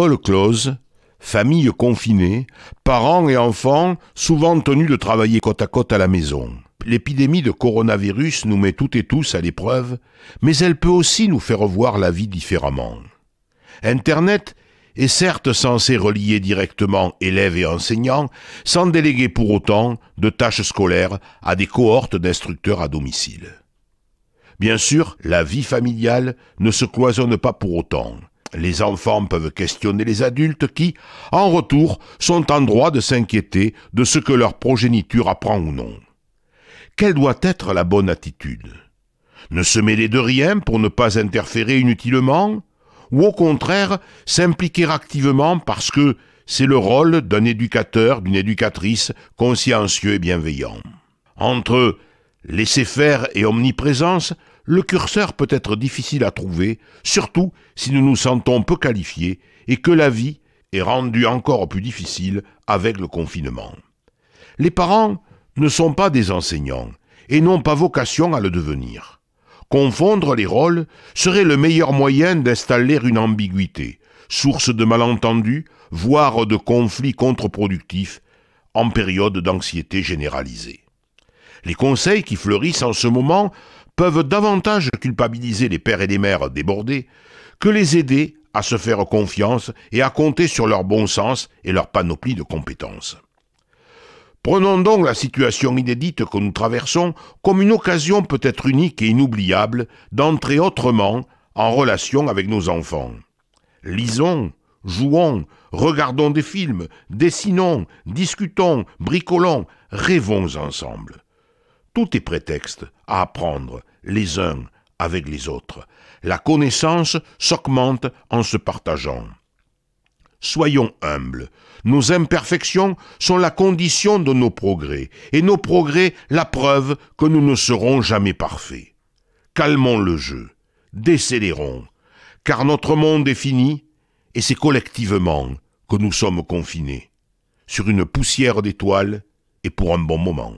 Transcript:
écoles close, familles confinées, parents et enfants souvent tenus de travailler côte à côte à la maison. L'épidémie de coronavirus nous met toutes et tous à l'épreuve, mais elle peut aussi nous faire voir la vie différemment. Internet est certes censé relier directement élèves et enseignants, sans déléguer pour autant de tâches scolaires à des cohortes d'instructeurs à domicile. Bien sûr, la vie familiale ne se cloisonne pas pour autant. Les enfants peuvent questionner les adultes qui, en retour, sont en droit de s'inquiéter de ce que leur progéniture apprend ou non. Quelle doit être la bonne attitude Ne se mêler de rien pour ne pas interférer inutilement Ou au contraire, s'impliquer activement parce que c'est le rôle d'un éducateur, d'une éducatrice consciencieux et bienveillant Entre laisser faire et omniprésence, le curseur peut être difficile à trouver, surtout si nous nous sentons peu qualifiés et que la vie est rendue encore plus difficile avec le confinement. Les parents ne sont pas des enseignants et n'ont pas vocation à le devenir. Confondre les rôles serait le meilleur moyen d'installer une ambiguïté, source de malentendus, voire de conflits contre-productifs en période d'anxiété généralisée. Les conseils qui fleurissent en ce moment peuvent davantage culpabiliser les pères et les mères débordés que les aider à se faire confiance et à compter sur leur bon sens et leur panoplie de compétences. Prenons donc la situation inédite que nous traversons comme une occasion peut-être unique et inoubliable d'entrer autrement en relation avec nos enfants. Lisons, jouons, regardons des films, dessinons, discutons, bricolons, rêvons ensemble tout est prétexte à apprendre les uns avec les autres. La connaissance s'augmente en se partageant. Soyons humbles. Nos imperfections sont la condition de nos progrès, et nos progrès la preuve que nous ne serons jamais parfaits. Calmons le jeu, décélérons, car notre monde est fini, et c'est collectivement que nous sommes confinés, sur une poussière d'étoiles et pour un bon moment.